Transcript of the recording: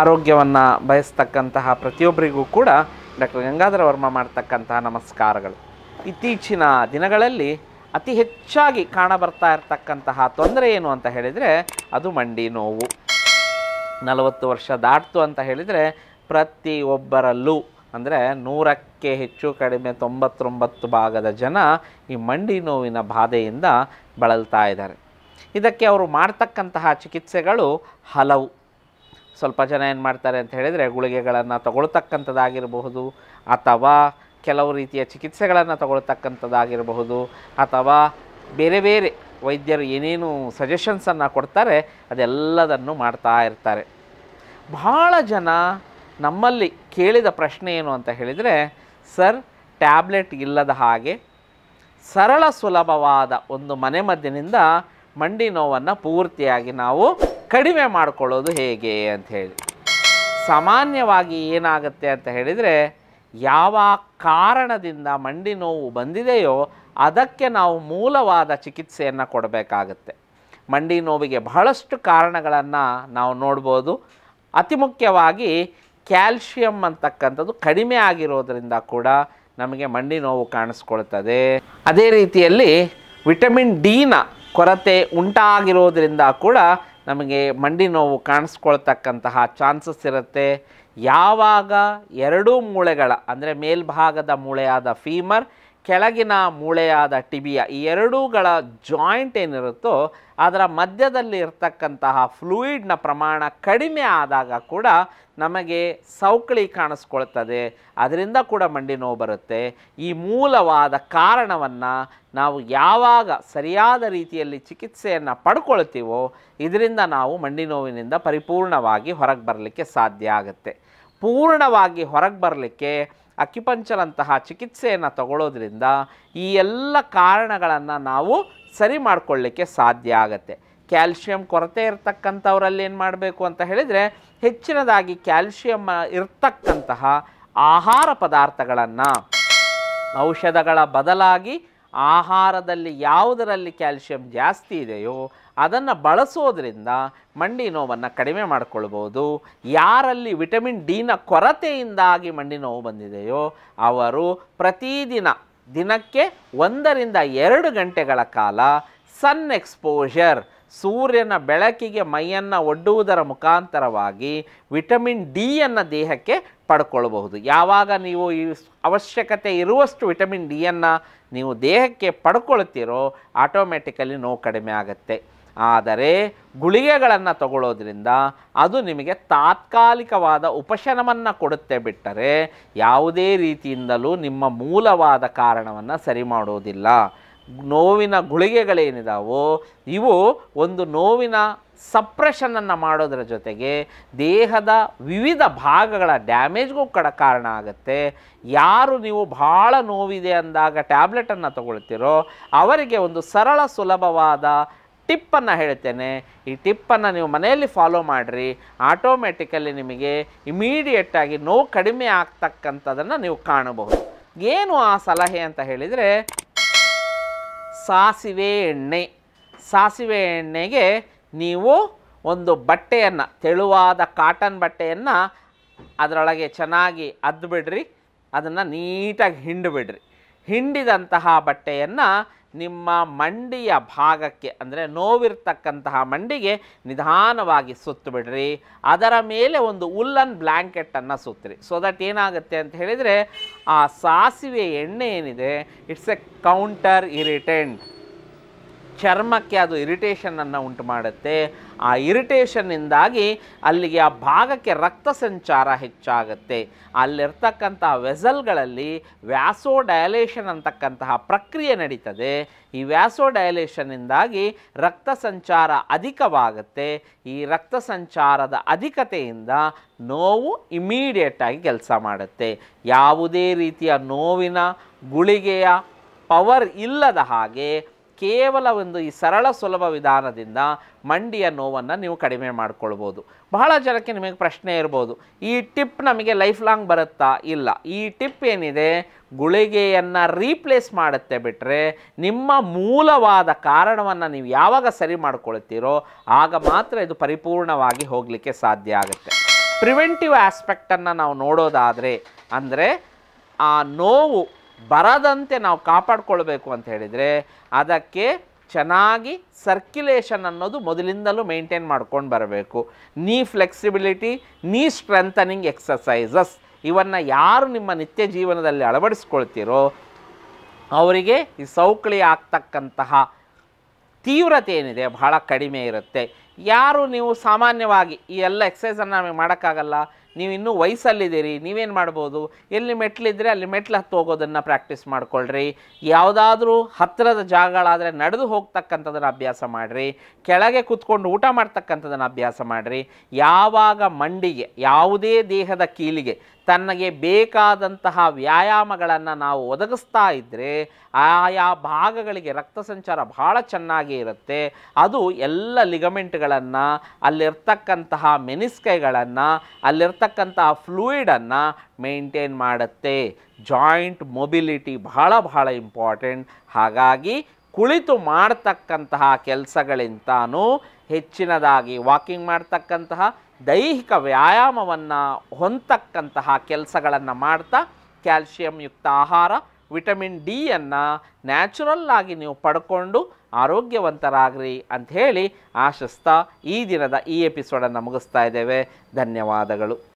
ಆರೋಗ್ಯವನ್ನು ಬಯಸ್ತಕ್ಕಂತಹ ಪ್ರತಿಯೊಬ್ಬರಿಗೂ ಕೂಡ ಡಾಕ್ಟರ್ ಗಂಗಾಧರ ವರ್ಮ ಮಾಡ್ತಕ್ಕಂತಹ ನಮಸ್ಕಾರಗಳು ಇತ್ತೀಚಿನ ದಿನಗಳಲ್ಲಿ ಅತಿ ಹೆಚ್ಚಾಗಿ ಕಾಣಬರ್ತಾ ಇರತಕ್ಕಂತಹ ತೊಂದರೆ ಏನು ಅಂತ ಹೇಳಿದರೆ ಅದು ಮಂಡಿ ನೋವು ನಲವತ್ತು ವರ್ಷ ದಾಟ್ತು ಅಂತ ಹೇಳಿದರೆ ಪ್ರತಿಯೊಬ್ಬರಲ್ಲೂ ಅಂದರೆ ನೂರಕ್ಕೆ ಹೆಚ್ಚು ಕಡಿಮೆ ತೊಂಬತ್ತೊಂಬತ್ತು ಭಾಗದ ಜನ ಈ ಮಂಡಿ ನೋವಿನ ಬಾಧೆಯಿಂದ ಬಳಲ್ತಾ ಇದ್ದಾರೆ ಇದಕ್ಕೆ ಅವರು ಮಾಡ್ತಕ್ಕಂತಹ ಚಿಕಿತ್ಸೆಗಳು ಹಲವು ಸ್ವಲ್ಪ ಜನ ಏನು ಮಾಡ್ತಾರೆ ಅಂತ ಹೇಳಿದರೆ ಗುಳಿಗೆಗಳನ್ನು ತಗೊಳ್ತಕ್ಕಂಥದ್ದಾಗಿರಬಹುದು ಅಥವಾ ಕೆಲವು ರೀತಿಯ ಚಿಕಿತ್ಸೆಗಳನ್ನು ತಗೊಳ್ತಕ್ಕಂಥದ್ದಾಗಿರಬಹುದು ಅಥವಾ ಬೇರೆ ಬೇರೆ ವೈದ್ಯರು ಏನೇನು ಸಜೆಷನ್ಸನ್ನು ಕೊಡ್ತಾರೆ ಅದೆಲ್ಲದನ್ನು ಮಾಡ್ತಾ ಇರ್ತಾರೆ ಬಹಳ ಜನ ನಮ್ಮಲ್ಲಿ ಕೇಳಿದ ಪ್ರಶ್ನೆ ಏನು ಅಂತ ಹೇಳಿದರೆ ಸರ್ ಟ್ಯಾಬ್ಲೆಟ್ ಇಲ್ಲದ ಹಾಗೆ ಸರಳ ಸುಲಭವಾದ ಒಂದು ಮನೆಮದ್ದಿನಿಂದ ಮಂಡಿ ನೋವನ್ನು ಪೂರ್ತಿಯಾಗಿ ನಾವು ಕಡಿಮೆ ಮಾಡಿಕೊಳ್ಳೋದು ಹೇಗೆ ಅಂತ ಹೇಳಿ ಸಾಮಾನ್ಯವಾಗಿ ಏನಾಗುತ್ತೆ ಅಂತ ಹೇಳಿದರೆ ಯಾವ ಕಾರಣದಿಂದ ಮಂಡಿ ನೋವು ಬಂದಿದೆಯೋ ಅದಕ್ಕೆ ನಾವು ಮೂಲವಾದ ಚಿಕಿತ್ಸೆಯನ್ನು ಕೊಡಬೇಕಾಗತ್ತೆ ಮಂಡಿ ನೋವಿಗೆ ಬಹಳಷ್ಟು ಕಾರಣಗಳನ್ನು ನಾವು ನೋಡ್ಬೋದು ಅತಿ ಮುಖ್ಯವಾಗಿ ಕ್ಯಾಲ್ಶಿಯಂ ಅಂತಕ್ಕಂಥದ್ದು ಕಡಿಮೆ ಆಗಿರೋದರಿಂದ ಕೂಡ ನಮಗೆ ಮಂಡಿ ನೋವು ಕಾಣಿಸ್ಕೊಳ್ತದೆ ಅದೇ ರೀತಿಯಲ್ಲಿ ವಿಟಮಿನ್ ಡಿನ ಕೊರತೆ ಉಂಟಾಗಿರೋದರಿಂದ ಕೂಡ ನಮಗೆ ಮಂಡಿ ನೋವು ಕಾಣಿಸ್ಕೊಳ್ತಕ್ಕಂತಹ ಚಾನ್ಸಸ್ ಇರುತ್ತೆ ಯಾವಾಗ ಎರಡೂ ಮೂಳೆಗಳ ಅಂದರೆ ಮೇಲ್ಭಾಗದ ಮೂಳೆಯಾದ ಫೀಮರ್ ಕೆಳಗಿನ ಮೂಳೆಯಾದ ಟಿಬಿಯ ಈ ಎರಡೂಗಳ ಜಾಯಿಂಟ್ ಏನಿರುತ್ತೋ ಅದರ ಮಧ್ಯದಲ್ಲಿ ಇರತಕ್ಕಂತಹ ಫ್ಲೂಯಿಡ್ನ ಪ್ರಮಾಣ ಕಡಿಮೆ ಆದಾಗ ಕೂಡ ನಮಗೆ ಸೌಕಳಿ ಕಾಣಿಸ್ಕೊಳ್ತದೆ ಅದರಿಂದ ಕೂಡ ಮಂಡಿ ನೋವು ಬರುತ್ತೆ ಈ ಮೂಲವಾದ ಕಾರಣವನ್ನು ನಾವು ಯಾವಾಗ ಸರಿಯಾದ ರೀತಿಯಲ್ಲಿ ಚಿಕಿತ್ಸೆಯನ್ನು ಪಡ್ಕೊಳ್ತೀವೋ ಇದರಿಂದ ನಾವು ಮಂಡಿ ನೋವಿನಿಂದ ಪರಿಪೂರ್ಣವಾಗಿ ಹೊರಗೆ ಬರಲಿಕ್ಕೆ ಸಾಧ್ಯ ಆಗುತ್ತೆ ಪೂರ್ಣವಾಗಿ ಹೊರಗೆ ಬರಲಿಕ್ಕೆ ಅಕ್ಕಿಪಂಚರ್ ಅಂತಹ ಚಿಕಿತ್ಸೆಯನ್ನು ತಗೊಳ್ಳೋದ್ರಿಂದ ಈ ಎಲ್ಲ ಕಾರಣಗಳನ್ನು ನಾವು ಸರಿ ಮಾಡಿಕೊಳ್ಳಿಕ್ಕೆ ಸಾಧ್ಯ ಆಗುತ್ತೆ ಕ್ಯಾಲ್ಶಿಯಂ ಕೊರತೆ ಇರತಕ್ಕಂಥವರಲ್ಲಿ ಏನು ಮಾಡಬೇಕು ಅಂತ ಹೇಳಿದರೆ ಹೆಚ್ಚಿನದಾಗಿ ಕ್ಯಾಲ್ಶಿಯಂ ಇರ್ತಕ್ಕಂತಹ ಆಹಾರ ಪದಾರ್ಥಗಳನ್ನು ಔಷಧಗಳ ಬದಲಾಗಿ ಆಹಾರದಲ್ಲಿ ಯಾವುದರಲ್ಲಿ ಕ್ಯಾಲ್ಶಿಯಂ ಜಾಸ್ತಿ ಇದೆಯೋ ಅದನ್ನು ಬಳಸೋದ್ರಿಂದ ಮಂಡಿ ನೋವನ್ನು ಕಡಿಮೆ ಮಾಡಿಕೊಳ್ಬೋದು ಯಾರಲ್ಲಿ ವಿಟಮಿನ್ ಡಿನ ಕೊರತೆಯಿಂದಾಗಿ ಮಂಡಿ ನೋವು ಬಂದಿದೆಯೋ ಅವರು ಪ್ರತಿದಿನ ದಿನಕ್ಕೆ ಒಂದರಿಂದ ಎರಡು ಗಂಟೆಗಳ ಕಾಲ ಸನ್ ಎಕ್ಸ್ಪೋಷರ್ ಸೂರ್ಯನ ಬೆಳಕಿಗೆ ಮೈಯನ್ನು ಒಡ್ಡುವುದರ ಮುಖಾಂತರವಾಗಿ ವಿಟಮಿನ್ ಡಿಯನ್ನು ದೇಹಕ್ಕೆ ಪಡ್ಕೊಳ್ಬಹುದು ಯಾವಾಗ ನೀವು ಈ ಅವಶ್ಯಕತೆ ಇರುವಷ್ಟು ವಿಟಮಿನ್ ಡಿಯನ್ನು ನೀವು ದೇಹಕ್ಕೆ ಪಡ್ಕೊಳ್ತೀರೋ ಆಟೋಮೆಟಿಕಲಿ ನೋವು ಕಡಿಮೆ ಆಗುತ್ತೆ ಆದರೆ ಗುಳಿಗೆಗಳನ್ನು ತಗೊಳ್ಳೋದ್ರಿಂದ ಅದು ನಿಮಗೆ ತಾತ್ಕಾಲಿಕವಾದ ಉಪಶಮನವನ್ನು ಕೊಡುತ್ತೆ ಬಿಟ್ಟರೆ ಯಾವುದೇ ರೀತಿಯಿಂದಲೂ ನಿಮ್ಮ ಮೂಲವಾದ ಕಾರಣವನ್ನು ಸರಿ ಮಾಡೋದಿಲ್ಲ ನೋವಿನ ಗುಳಿಗೆಗಳೇನಿದಾವೋ ಇವು ಒಂದು ನೋವಿನ ಸಪ್ರೆಷನನ್ನು ಮಾಡೋದರ ಜೊತೆಗೆ ದೇಹದ ವಿವಿಧ ಭಾಗಗಳ ಡ್ಯಾಮೇಜ್ಗೂ ಕಡ ಕಾರಣ ಆಗುತ್ತೆ ಯಾರು ನೀವು ಭಾಳ ನೋವಿದೆ ಅಂದಾಗ ಟ್ಯಾಬ್ಲೆಟನ್ನು ತಗೊಳ್ತೀರೋ ಅವರಿಗೆ ಒಂದು ಸರಳ ಸುಲಭವಾದ ಟಿಪ್ಪನ್ನು ಹೇಳ್ತೇನೆ ಈ ಟಿಪ್ಪನ್ನು ನೀವು ಮನೆಯಲ್ಲಿ ಫಾಲೋ ಮಾಡಿರಿ ಆಟೋಮೆಟಿಕಲಿ ನಿಮಗೆ ಇಮಿಡಿಯೇಟಾಗಿ ನೋವು ಕಡಿಮೆ ಆಗ್ತಕ್ಕಂಥದ್ದನ್ನು ನೀವು ಕಾಣಬಹುದು ಏನು ಆ ಸಲಹೆ ಅಂತ ಹೇಳಿದರೆ ಸಾಸಿವೆ ಎಣ್ಣೆ ಸಾಸಿವೆ ಎಣ್ಣೆಗೆ ನೀವು ಒಂದು ಬಟ್ಟೆಯನ್ನು ತೆಳುವಾದ ಕಾಟನ್ ಬಟ್ಟೆಯನ್ನು ಅದರೊಳಗೆ ಚೆನ್ನಾಗಿ ಅದ್ದುಬಿಡ್ರಿ ಅದನ್ನು ನೀಟಾಗಿ ಹಿಂಡು ಹಿಂಡಿದಂತಹ ಬಟ್ಟೆಯನ್ನು ನಿಮ್ಮ ಮಂಡಿಯ ಭಾಗಕ್ಕೆ ಅಂದರೆ ನೋವಿರ್ತಕ್ಕಂತಹ ಮಂಡಿಗೆ ನಿಧಾನವಾಗಿ ಸುತ್ತಿಬಿಡ್ರಿ ಅದರ ಮೇಲೆ ಒಂದು ಉಲ್ಲನ್ ಬ್ಲ್ಯಾಂಕೆಟನ್ನು ಸುತ್ತಿರಿ ಸೊ ದಟ್ ಏನಾಗುತ್ತೆ ಅಂತ ಹೇಳಿದರೆ ಆ ಸಾಸಿವೆ ಎಣ್ಣೆ ಏನಿದೆ ಇಟ್ಸ್ ಎ ಕೌಂಟರ್ ಇರಿಟೆಂಟ್ ಚರ್ಮಕ್ಕೆ ಅದು ಇರಿಟೇಷನನ್ನು ಉಂಟು ಮಾಡುತ್ತೆ ಆ ಇರಿಟೇಷನ್ನಿಂದಾಗಿ ಅಲ್ಲಿಗೆ ಆ ಭಾಗಕ್ಕೆ ರಕ್ತ ಸಂಚಾರ ಹೆಚ್ಚಾಗುತ್ತೆ ಅಲ್ಲಿರ್ತಕ್ಕಂತಹ ವೆಸಲ್ಗಳಲ್ಲಿ ವ್ಯಾಸೋ ಡೈಲೇಷನ್ ಅಂತಕ್ಕಂತಹ ಪ್ರಕ್ರಿಯೆ ನಡೀತದೆ ಈ ವ್ಯಾಸೋ ರಕ್ತ ಸಂಚಾರ ಅಧಿಕವಾಗುತ್ತೆ ಈ ರಕ್ತ ಸಂಚಾರದ ಅಧಿಕತೆಯಿಂದ ನೋವು ಇಮಿಡಿಯೇಟಾಗಿ ಕೆಲಸ ಮಾಡುತ್ತೆ ಯಾವುದೇ ರೀತಿಯ ನೋವಿನ ಗುಳಿಗೆಯ ಪವರ್ ಇಲ್ಲದ ಹಾಗೆ ಕೇವಲ ಒಂದು ಈ ಸರಳ ಸುಲಭ ವಿಧಾನದಿಂದ ಮಂಡಿಯ ನೋವನ್ನು ನೀವು ಕಡಿಮೆ ಮಾಡಿಕೊಳ್ಬೋದು ಬಹಳ ಜನಕ್ಕೆ ನಿಮಗೆ ಪ್ರಶ್ನೆ ಇರ್ಬೋದು ಈ ಟಿಪ್ ನಮಗೆ ಲೈಫ್ ಲಾಂಗ್ ಬರುತ್ತಾ ಇಲ್ಲ ಈ ಟಿಪ್ ಏನಿದೆ ಗುಳಿಗೆಯನ್ನು ರೀಪ್ಲೇಸ್ ಮಾಡುತ್ತೆ ಬಿಟ್ಟರೆ ನಿಮ್ಮ ಮೂಲವಾದ ಕಾರಣವನ್ನು ನೀವು ಯಾವಾಗ ಸರಿ ಮಾಡ್ಕೊಳ್ತೀರೋ ಆಗ ಮಾತ್ರ ಇದು ಪರಿಪೂರ್ಣವಾಗಿ ಹೋಗಲಿಕ್ಕೆ ಸಾಧ್ಯ ಆಗುತ್ತೆ ಪ್ರಿವೆಂಟಿವ್ ಆಸ್ಪೆಕ್ಟನ್ನು ನಾವು ನೋಡೋದಾದರೆ ಅಂದರೆ ಆ ನೋವು ಬರದಂತೆ ನಾವು ಕಾಪಾಡಿಕೊಳ್ಬೇಕು ಅಂತ ಹೇಳಿದರೆ ಅದಕ್ಕೆ ಚೆನ್ನಾಗಿ ಸರ್ಕ್ಯುಲೇಷನ್ ಅನ್ನೋದು ಮೊದಲಿಂದಲೂ ಮೇಂಟೈನ್ ಮಾಡ್ಕೊಂಡು ಬರಬೇಕು ನೀ ಫ್ಲೆಕ್ಸಿಬಿಲಿಟಿ ನೀ ಸ್ಟ್ರೆಂಥನಿಂಗ್ ಎಕ್ಸಸೈಸಸ್ ಇವನ್ನು ಯಾರು ನಿಮ್ಮ ನಿತ್ಯ ಜೀವನದಲ್ಲಿ ಅಳವಡಿಸ್ಕೊಳ್ತೀರೋ ಅವರಿಗೆ ಈ ಸೌಕಳಿ ಆಗ್ತಕ್ಕಂತಹ ತೀವ್ರತೆ ಏನಿದೆ ಬಹಳ ಕಡಿಮೆ ಇರುತ್ತೆ ಯಾರು ನೀವು ಸಾಮಾನ್ಯವಾಗಿ ಈ ಎಲ್ಲ ಎಕ್ಸಸೈಸನ್ನು ನಮಗೆ ಮಾಡೋಕ್ಕಾಗಲ್ಲ ನೀವು ಇನ್ನೂ ವಯಸ್ಸಲ್ಲಿದ್ದೀರಿ ನೀವೇನು ಮಾಡ್ಬೋದು ಎಲ್ಲಿ ಮೆಟ್ಲಿದ್ದರೆ ಅಲ್ಲಿ ಮೆಟ್ಲು ಹತ್ತು ಹೋಗೋದನ್ನು ಪ್ರಾಕ್ಟೀಸ್ ಮಾಡಿಕೊಳ್ಳ್ರಿ ಯಾವುದಾದ್ರೂ ಹತ್ತಿರದ ಜಾಗಗಳಾದರೆ ನಡೆದು ಹೋಗ್ತಕ್ಕಂಥದ್ದನ್ನು ಅಭ್ಯಾಸ ಮಾಡಿರಿ ಕೆಳಗೆ ಕೂತ್ಕೊಂಡು ಊಟ ಮಾಡ್ತಕ್ಕಂಥದ್ದನ್ನು ಅಭ್ಯಾಸ ಮಾಡಿರಿ ಯಾವಾಗ ಮಂಡಿಗೆ ಯಾವುದೇ ದೇಹದ ಕೀಲಿಗೆ ತನಗೆ ಬೇಕಾದಂತಹ ವ್ಯಾಯಾಮಗಳನ್ನು ನಾವು ಒದಗಿಸ್ತಾ ಇದ್ದರೆ ಆಯಾ ಭಾಗಗಳಿಗೆ ರಕ್ತ ಸಂಚಾರ ಭಾಳ ಚೆನ್ನಾಗಿ ಇರುತ್ತೆ ಅದು ಎಲ್ಲ ಲಿಗಮೆಂಟ್ಗಳನ್ನು ಅಲ್ಲಿರ್ತಕ್ಕಂತಹ ಮೆನಿಸ್ಕೈಗಳನ್ನು ಅಲ್ಲಿರ್ತಕ್ಕಂತಹ ಫ್ಲೂಯಿಡನ್ನು ಮೇಂಟೈನ್ ಮಾಡುತ್ತೆ ಜಾಯಿಂಟ್ ಮೊಬಿಲಿಟಿ ಬಹಳ ಬಹಳ ಇಂಪಾರ್ಟೆಂಟ್ ಹಾಗಾಗಿ ಕುಳಿತು ಮಾಡ್ತಕ್ಕಂತಹ ಕೆಲಸಗಳಿಂತಾನೂ ಹೆಚ್ಚಿನದಾಗಿ ವಾಕಿಂಗ್ ಮಾಡ್ತಕ್ಕಂತಹ ದೈಹಿಕ ವ್ಯಾಯಾಮವನ್ನು ಹೊಂದಕ್ಕಂತಹ ಕೆಲಸಗಳನ್ನು ಮಾಡ್ತಾ ಕ್ಯಾಲ್ಶಿಯಂ ಯುಕ್ತ ಆಹಾರ ವಿಟಮಿನ್ ಡಿಯನ್ನು ನ್ಯಾಚುರಲ್ ಆಗಿ ನೀವು ಪಡ್ಕೊಂಡು ಆರೋಗ್ಯವಂತರಾಗ್ರಿ ಅಂಥೇಳಿ ಆಶಿಸ್ತಾ ಈ ದಿನದ ಈ ಎಪಿಸೋಡನ್ನು ಮುಗಿಸ್ತಾ ಇದ್ದೇವೆ ಧನ್ಯವಾದಗಳು